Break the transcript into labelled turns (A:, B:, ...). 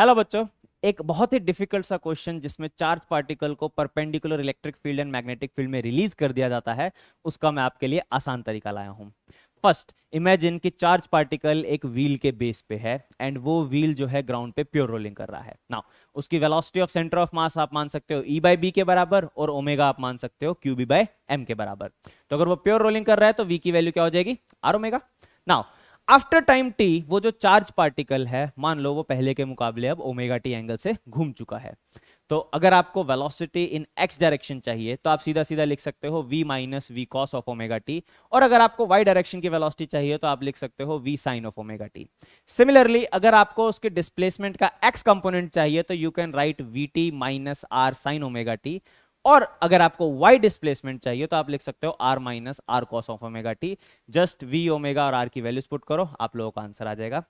A: hello बच्चों एक बहुत ही डिफिकल्ट सा क्वेश्चन जिसमें चार्ज पार्टिकल को perpendicular electric field and magnetic field में रिलीज कर दिया जाता है उसका मैं आपके लिए आसान तरीका लाया हूं फर्स्ट इमेजिन कि चार्ज पार्टिकल एक व्हील के बेस पे है एंड वो व्हील जो है ग्राउंड पे प्योर रोलिंग कर रहा है नाउ उसकी velocity of centre of mass आप मान सकते हो ई बाई बी के बराबर और ओमेगा आप मान सकते हो क्यू बी बाय एम के बराबर तो अगर वो प्योर रोलिंग कर रहा है तो वी की वैल्यू क्या हो जाएगी R omega now after time T वो जो चार्ज पार्टिकल है मान लो वो पहले के मुकाबले अब ओमेगा टी एंगल से घूम चुका है तो अगर आपको वेलोसिटी इन एक्स डायरेक्शन चाहिए तो आप सीधा सीधा लिख सकते हो V minus V cos of omega T और अगर आपको वाई डायरेक्शन की वेलोसिटी चाहिए तो आप लिख सकते हो V sine of omega T similarly अगर आपको उसके डिस्प्लेसमेंट का एक्स कंपोनेंट चाहिए तो you can write V T minus R sine omega T और अगर आपको वाई डिस्प्लेसमेंट चाहिए तो आप लिख सकते हो R minus R cos of omega T just V omega और आर की वैल्यूज पुट करो आप लोगों का आंसर आ जाएगा